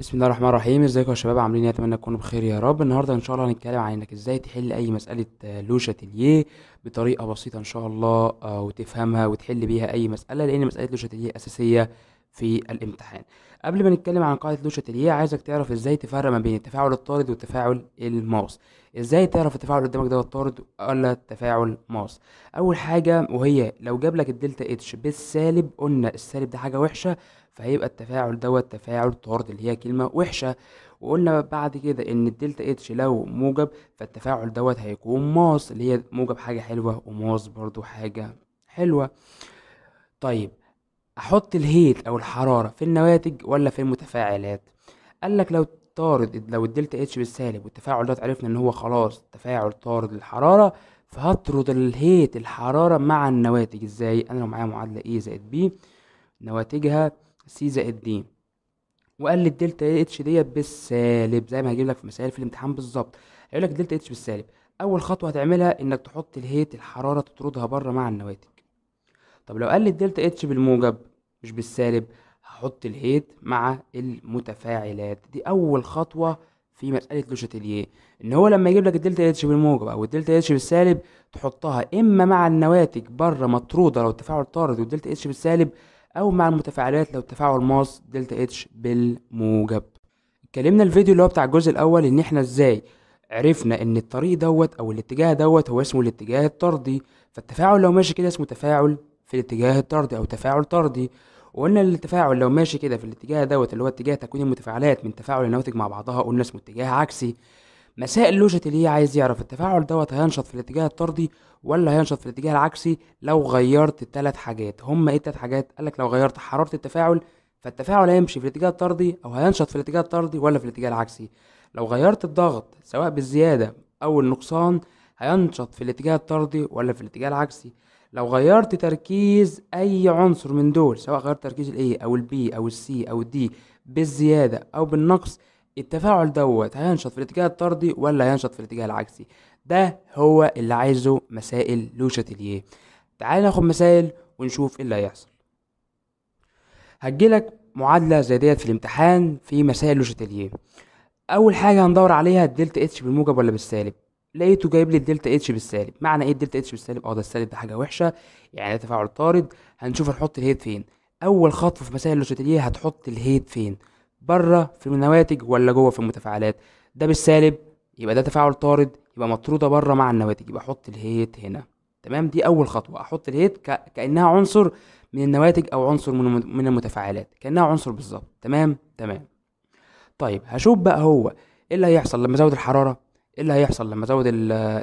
بسم الله الرحمن الرحيم ازيكم يا شباب عاملين ايه اتمنى تكونوا بخير يا رب النهارده ان شاء الله هنتكلم عن انك ازاي تحل اي مساله آه، لوجه بطريقه بسيطه ان شاء الله آه، وتفهمها وتحل بيها اي مساله لان مساله لوجه اساسيه في الامتحان قبل ما نتكلم عن قاعده لوشة اللي هي عايزك تعرف ازاي تفرق ما بين التفاعل الطارد والتفاعل الماوس ازاي تعرف التفاعل اللي قدامك دوت طارد ولا تفاعل ماوس اول حاجه وهي لو جاب لك الدلتا اتش بالسالب قلنا السالب ده حاجه وحشه فهيبقى التفاعل دوت تفاعل طارد اللي هي كلمه وحشه وقلنا بعد كده ان الدلتا اتش لو موجب فالتفاعل دوت هيكون ماوس اللي هي موجب حاجه حلوه وماوس برضو حاجه حلوه طيب احط الهيت او الحرارة في النواتج ولا في المتفاعلات قال لك لو طارد لو الدلتا اتش بالسالب والتفاعل ده عرفنا ان هو خلاص تفاعل طارد للحرارة فهطرد الهيت الحرارة مع النواتج ازاي انا لو معايا معادلة اي زائد بي نواتجها سي زائد دي وقال لي الدلتا اتش ديت بالسالب زي ما هجيب لك في مسائل في الامتحان بالظبط هيقول لك دلتا اتش بالسالب اول خطوه هتعملها انك تحط الهيت الحراره تطردها بره مع النواتج طب لو قال لي الدلتا اتش بالموجب مش بالسالب هحط الهيد مع المتفاعلات دي اول خطوه في مساله لوشاتيليه ان هو لما يجيب لك الدلتا اتش بالموجب او الدلتا اتش بالسالب تحطها اما مع النواتج بره مطروده لو التفاعل طارد والدلتا اتش بالسالب او مع المتفاعلات لو التفاعل ماس دلتا اتش بالموجب اتكلمنا الفيديو اللي هو بتاع الجزء الاول ان احنا ازاي عرفنا ان الطريق دوت او الاتجاه دوت هو اسمه الاتجاه الطردي فالتفاعل لو ماشي كده اسمه تفاعل في الاتجاه الطردي أو تفاعل طردي وقلنا التفاعل لو ماشي كده في الاتجاه دوت اللي هو اتجاه تكوين المتفاعلات من تفاعل النواتج مع بعضها قلنا اسمه اتجاه عكسي مسائل اللوجيت اللي هي عايز يعرف التفاعل دوت هينشط في الاتجاه الطردي ولا هينشط في الاتجاه العكسي لو غيرت الثلاث حاجات هما ايه الثلاث حاجات لك لو غيرت حراره التفاعل فالتفاعل هيمشي في الاتجاه الطردي او هينشط في الاتجاه الطردي ولا في الاتجاه العكسي لو غيرت الضغط سواء بالزياده او النقصان هينشط في الاتجاه الطردي ولا في الاتجاه العكسي لو غيرت تركيز اي عنصر من دول سواء غيرت تركيز الاي او البي او السي او الدي بالزياده او بالنقص التفاعل دوت هينشط في الاتجاه الطردي ولا هينشط في الاتجاه العكسي ده هو اللي عايزه مسائل لوشاتيليه تعال ناخد مسائل ونشوف ايه اللي هيحصل هتجيلك معادله زي ديت في الامتحان في مسائل لوشاتيليه اول حاجه هندور عليها الدلتا اتش بالموجب ولا بالسالب لقيته جايب لي الدلتا اتش بالسالب معنى ايه الدلتا اتش بالسالب اه ده السالب ده حاجه وحشه يعني ده تفاعل طارد هنشوف هنحط الهيد فين اول خطوه في مسائل لوشاتيليه هتحط الهيد فين بره في النواتج ولا جوه في المتفاعلات ده بالسالب يبقى ده تفاعل طارد يبقى مطروده بره مع النواتج يبقى احط الهيت هنا تمام دي اول خطوه احط الهيت ك... كانها عنصر من النواتج او عنصر من من المتفاعلات كانها عنصر بالظبط تمام تمام طيب هشوف بقى هو ايه اللي هيحصل لما ازود الحراره ايه اللي هيحصل لما ازود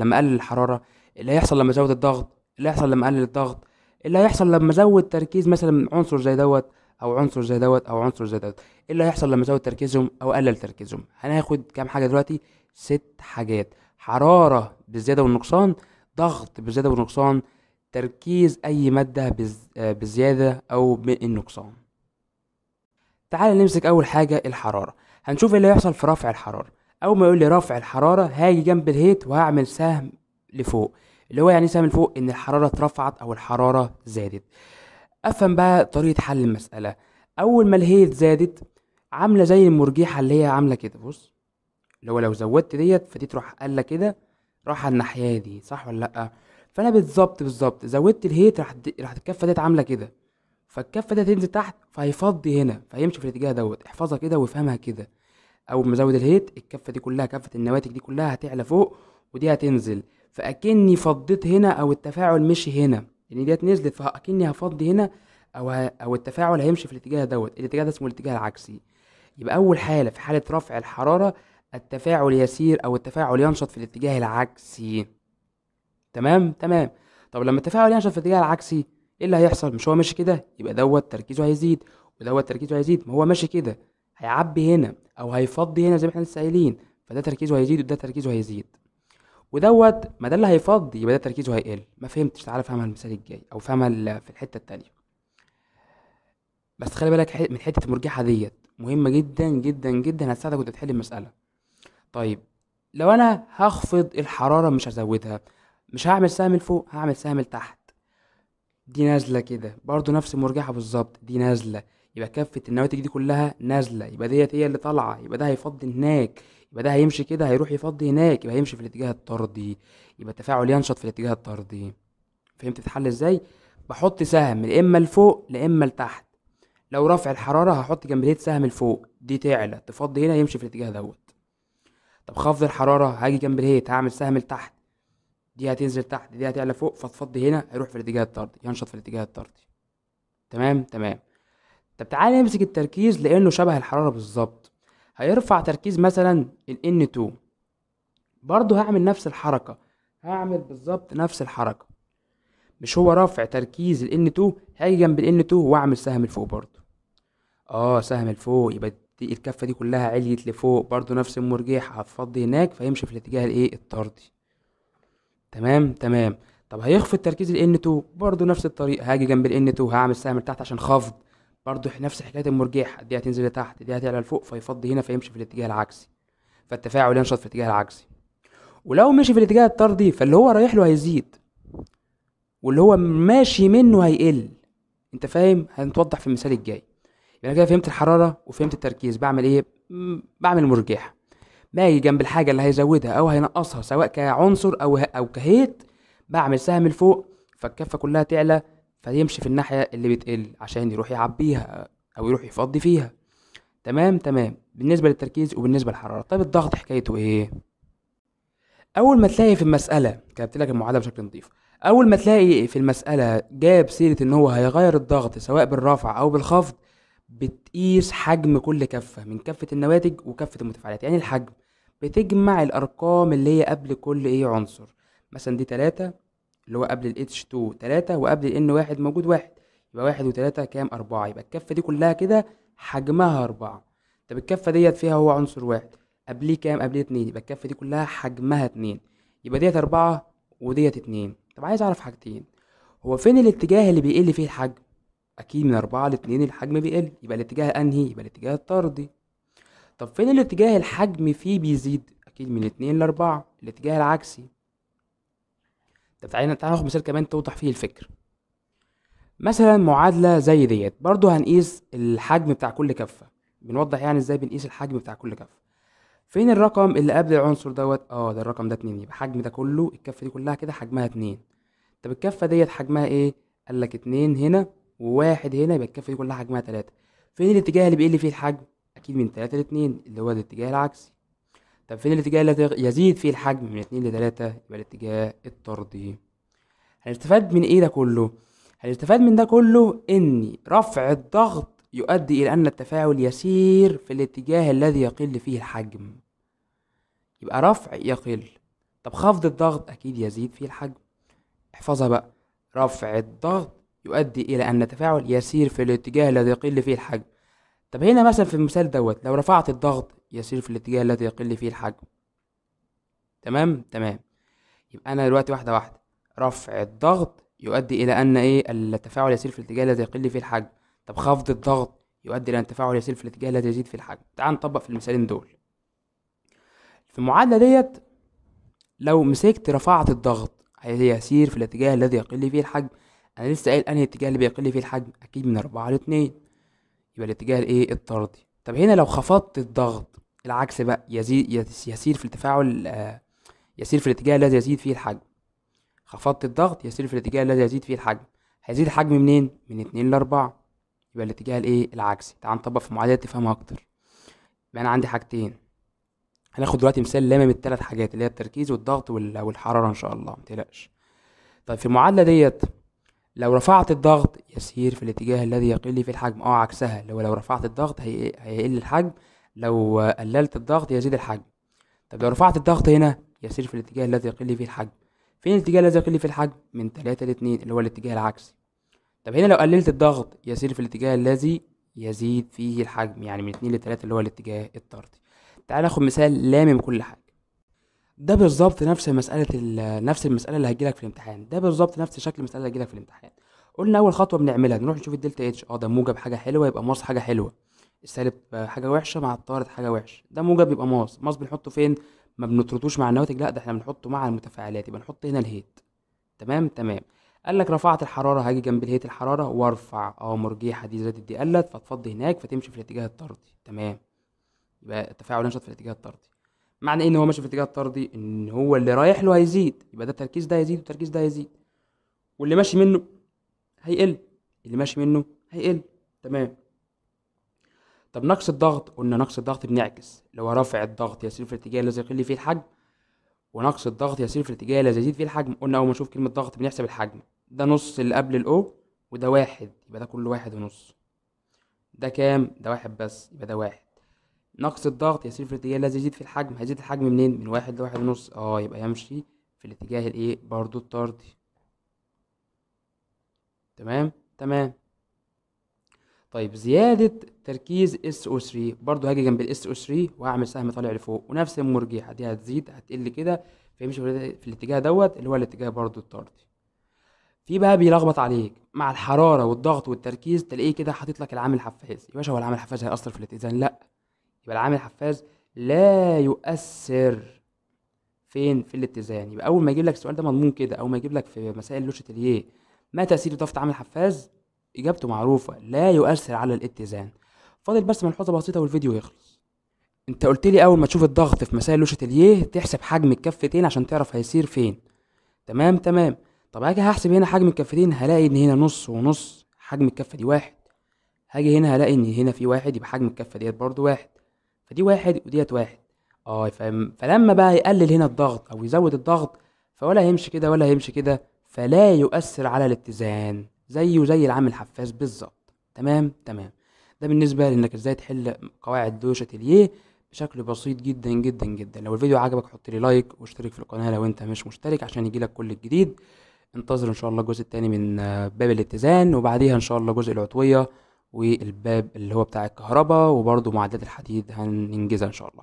لما اقلل الحراره اللي هيحصل لما ازود الضغط اللي هيحصل لما اقلل الضغط اللي هيحصل لما ازود تركيز مثلا عنصر زي دوت او عنصر زي دوت او عنصر زي دوت ايه اللي هيحصل لما ازود تركيزهم او اقلل تركيزهم هناخد كام حاجه دلوقتي ست حاجات حراره بالزياده والنقصان ضغط بالزياده والنقصان تركيز اي ماده بالزياده او بالنقصان تعال نمسك اول حاجه الحراره هنشوف ايه اللي هيحصل في رفع الحراره اول ما يقول لي رفع الحراره هاجي جنب الهيت وهعمل سهم لفوق اللي هو يعني سهم لفوق ان الحراره اترفعت او الحراره زادت افهم بقى طريقه حل المساله اول ما الهيت زادت عامله زي المرجيحه اللي هي عامله كده بص اللي هو لو زودت ديت فدي تروح قله كده راح الناحيه دي صح ولا لا فانا بالظبط بالظبط زودت الهيت راح راح الكفه ديت عامله كده فالكفه ديت تنزل تحت فهيفضي هنا فهيمشي في الاتجاه دوت احفظها كده وافهمها كده او مزود الهيت الكفه دي كلها كفه النواتج دي كلها هتعلى فوق ودي هتنزل فاكني فضيت هنا او التفاعل مشي هنا لان يعني ديت نزلت فاكني هفضي هنا او ه... او التفاعل هيمشي في الاتجاه دوت الاتجاه ده اسمه الاتجاه العكسي يبقى اول حاله في حاله رفع الحراره التفاعل يسير او التفاعل ينشط في الاتجاه العكسي تمام تمام طب لما التفاعل ينشط في الاتجاه العكسي ايه اللي هيحصل مش هو ماشي كده يبقى دوت تركيزه هيزيد ودوت تركيزه هيزيد ما هو ماشي كده هيعبي هنا او هيفضي هنا زي ما احنا لسه فده تركيزه هيزيد وده تركيزه هيزيد ودوت ما ده اللي هيفضي يبقى ده تركيزه هيقل ما فهمتش تعالى افهمها المثال الجاي او فهمها في الحته التانية بس خلي بالك من حته المرجحه ديت مهمه جدا جدا جدا هتساعدك وانت تحل المساله طيب لو انا هخفض الحراره مش هزودها مش هعمل سهم لفوق هعمل سهم لتحت دي نازله كده برضو نفس المرجحه بالظبط دي نازله يبقى كفه النواتج دي كلها نازله يبقى ديت هي اللي طالعه يبقى ده هيفضي هناك يبقى ده هيمشي كده هيروح يفضي هناك يبقى هيمشي في الاتجاه الطردي يبقى التفاعل ينشط في الاتجاه الطردي فهمت تتحل ازاي بحط سهم يا اما لفوق لا اما لتحت لو رفع الحراره هحط جنبليه سهم لفوق دي تعلى تفضي هنا يمشي في الاتجاه دوت طب خفض الحراره هاجي جنب الهيت هعمل سهم لتحت دي هتنزل تحت دي هتعلى فوق فتفضي هنا هيروح في الاتجاه الطردي ينشط في الاتجاه الطردي تمام تمام طب تعالى نمسك التركيز لأنه شبه الحرارة بالظبط هيرفع تركيز مثلا ال N2 برضه هعمل نفس الحركة هعمل بالظبط نفس الحركة مش هو رافع تركيز ال N2 هاجي جنب ال N2 واعمل سهم لفوق برضه اه سهم لفوق يبقى الكفة دي كلها عليت لفوق برضه نفس المرجح هتفضي هناك فيمشي في الاتجاه الايه الطردي تمام تمام طب هيخفض تركيز ال N2 برضه نفس الطريقة هاجي جنب ال N2 هعمل سهم لتحت عشان خفض برضه نفس حكايه المرجحه دي هتنزل لتحت دي هتعلى لفوق فيفضي هنا فيمشي في الاتجاه العكسي فالتفاعل ينشط في الاتجاه العكسي ولو مشي في الاتجاه الطردي فاللي هو رايح له هيزيد واللي هو ماشي منه هيقل انت فاهم هنتوضح في المثال الجاي يبقى انا كده فهمت الحراره وفهمت التركيز بعمل ايه بعمل مرجحه باجي جنب الحاجه اللي هيزودها او هينقصها سواء كعنصر او او كهيت بعمل سهم لفوق فالكفه كلها تعلى فيمشي في الناحية اللي بتقل عشان يروح يعبيها أو يروح يفضي فيها تمام تمام بالنسبة للتركيز وبالنسبة للحرارة طيب الضغط حكايته إيه؟ أول ما تلاقي في المسألة كتبت لك المعادلة بشكل نظيف أول ما تلاقي في المسألة جاب سيرة إن هو هيغير الضغط سواء بالرفع أو بالخفض بتقيس حجم كل كفة من كفة النواتج وكفة المتفاعلات يعني الحجم بتجمع الأرقام اللي هي قبل كل إيه عنصر مثلا دي تلاتة اللي هو قبل الاتش 2 3 وقبل ال الان 1 موجود 1 يبقى 1 و3 كام 4 يبقى الكفه دي كلها كده حجمها 4 طب الكفه ديت فيها هو عنصر واحد قبليه كام قبليه 2 يبقى الكفه دي كلها حجمها 2 يبقى ديت 4 وديت 2 طب عايز اعرف حاجتين هو فين الاتجاه اللي بيقل فيه الحجم اكيد من 4 ل 2 الحجم بيقل يبقى الاتجاه انهي يبقى الاتجاه الطردي طب فين الاتجاه الحجم فيه بيزيد اكيد من 2 ل 4 الاتجاه العكسي طب تعالى ناخد مثال كمان توضح فيه الفكر مثلا معادله زي ديت برضو هنقيس الحجم بتاع كل كفه بنوضح يعني ازاي بنقيس الحجم بتاع كل كفه فين الرقم اللي قبل العنصر دوت اه ده الرقم ده اتنين يبقى حجم ده كله الكفه دي كلها كده حجمها اتنين طب الكفه ديت حجمها ايه قال لك اتنين هنا وواحد هنا يبقى الكفه دي كلها حجمها تلاته فين الاتجاه اللي بيقل فيه الحجم اكيد من تلاته لاتنين اللي هو الاتجاه العكسي طب فين الاتجاه اللي يزيد فيه الحجم من اتنين لتلاتة يبقى الاتجاه الطردي هنستفاد من ايه ده كله هنستفاد من ده كله ان رفع الضغط يؤدي الى ان التفاعل يسير في الاتجاه الذي يقل فيه الحجم يبقى رفع يقل طب خفض الضغط اكيد يزيد فيه الحجم احفظها بقى رفع الضغط يؤدي الى ان التفاعل يسير في الاتجاه الذي يقل فيه الحجم طب هنا مثلا في المثال دوت لو رفعت الضغط يسير في الاتجاه الذي يقل فيه الحجم تمام تمام يبقى انا دلوقتي واحده واحده رفع الضغط يؤدي الى ان ايه التفاعل يسير في الاتجاه الذي يقل فيه الحجم طب خفض الضغط يؤدي الى ان التفاعل يسير في الاتجاه الذي يزيد فيه الحجم تعال نطبق في المثالين دول في المعادله ديت لو مسكت رفعت الضغط هيسير في الاتجاه الذي يقل فيه الحجم انا لسه قايل انهي الاتجاه اللي بيقل فيه الحجم اكيد من 4 ل 2 يبقى الاتجاه الايه الطردي طب هنا لو خفضت الضغط العكس بقى يزيد يسير في التفاعل آه، يسير في الاتجاه الذي يزيد فيه الحجم خفضت الضغط يسير في الاتجاه الذي يزيد فيه الحجم هيزيد الحجم منين من 2 ل 4 يبقى الاتجاه الايه العكسي تعال نطبق في معادله تفهمها اكتر يبقى انا عندي حاجتين هناخد دلوقتي مثال لامم الثلاث حاجات اللي هي التركيز والضغط والحراره ان شاء الله تقلقش طيب في المعادله ديت لو رفعت الضغط يسير في الاتجاه الذي يقل في الحجم او اه، عكسها لو لو رفعت الضغط إيه؟ هيقل الحجم لو قللت الضغط يزيد الحجم طب لو رفعت الضغط هنا يسير في الاتجاه الذي يقل فيه الحجم فين الاتجاه الذي يقل فيه الحجم من 3 ل 2 اللي هو الاتجاه العكسي طب هنا لو قللت الضغط يسير في الاتجاه الذي يزيد فيه الحجم يعني من 2 ل 3 اللي هو الاتجاه الطردي تعال ناخد مثال لامم كل حاجه ده بالظبط نفس مسألة ال- نفس المسألة اللي هتجيلك في الامتحان، ده بالظبط نفس شكل المسألة اللي هتجيلك في الامتحان. قلنا أول خطوة بنعملها نروح نشوف الدلتا اتش اه ده موجب حاجة حلوة يبقى ماس حاجة حلوة. السالب آه، حاجة وحشة مع الطارد حاجة وحشة، ده موجب يبقى ماس، ماس بنحطه فين؟ ما بنطردوش مع النواتج لا ده احنا بنحطه مع المتفاعلات يبقى نحط هنا الهيت. تمام تمام. قال لك رفعت الحرارة هاجي جنب الهيت الحرارة وارفع اه مرجيحة دي زادت دي قلت فتفضي هناك فتمشي في الاتجاه الطردي تمام. يبقى التفاعل نشط في الاتجاه الطردي. معنى ايه ان هو ماشي في الاتجاه الطردي ان هو اللي رايح له هيزيد يبقى ده التركيز ده هيزيد والتركيز ده هيزيد واللي ماشي منه هيقل اللي ماشي منه هيقل تمام طب نقص الضغط قلنا نقص الضغط بنعكس اللي هو رفع الضغط يسير في الاتجاه الذي يقل فيه الحجم ونقص الضغط يسير في الاتجاه الذي يزيد فيه الحجم قلنا اول ما نشوف كلمه ضغط بنحسب الحجم ده نص اللي قبل الاو وده واحد يبقى ده كله واحد ونص ده كام ده واحد بس يبقى ده واحد نقص الضغط يسير في الاتجاه الذي يزيد في الحجم هيزيد الحجم منين من واحد لواحد ونص اه يبقى يمشي في الاتجاه الايه برضو الطردي تمام تمام طيب زيادة تركيز اس او 3 برضو هاجي جنب الاس او 3 وهعمل سهم طالع لفوق ونفس المرجحة دي هتزيد هتقل كده فيمشي في الاتجاه دوت اللي هو الاتجاه برضو الطردي في بقى بيلخبط عليك مع الحرارة والضغط والتركيز تلاقيه كده حاطط لك العامل الحفاز يا باشا هو العامل الحفاز هيأثر في الاتزان لا يبقى العامل الحفاز لا يؤثر فين في الاتزان يبقى اول ما يجيب لك السؤال ده مضمون كده او ما يجيب لك في مسائل لوشيتيليه ما تاثير ضغط عامل حفاز اجابته معروفه لا يؤثر على الاتزان فاضل بس ملحوظه بسيطه والفيديو يخلص انت قلت لي اول ما تشوف الضغط في مسائل لوشيتيليه تحسب حجم الكفتين عشان تعرف هيصير فين تمام تمام طب هاجي هحسب هنا حجم الكفتين هلاقي ان هنا نص ونص حجم الكفه دي واحد هاجي هنا هلاقي ان هنا في واحد يبقى حجم الكفه ديت برضو واحد فدي واحد وديت واحد اه فلما بقى يقلل هنا الضغط او يزود الضغط فولا هيمشي كده ولا هيمشي كده فلا يؤثر على الاتزان زيه زي العام الحفاز بالظبط تمام تمام ده بالنسبه لانك ازاي تحل قواعد دوشه اليه بشكل بسيط جدا جدا جدا لو الفيديو عجبك حط لي لايك واشترك في القناه لو انت مش مشترك عشان يجيلك كل الجديد انتظر ان شاء الله الجزء الثاني من آه، باب الاتزان وبعديها ان شاء الله جزء العطويه والباب اللي هو بتاع الكهرباء وبرضو معدات الحديد هننجزها ان شاء الله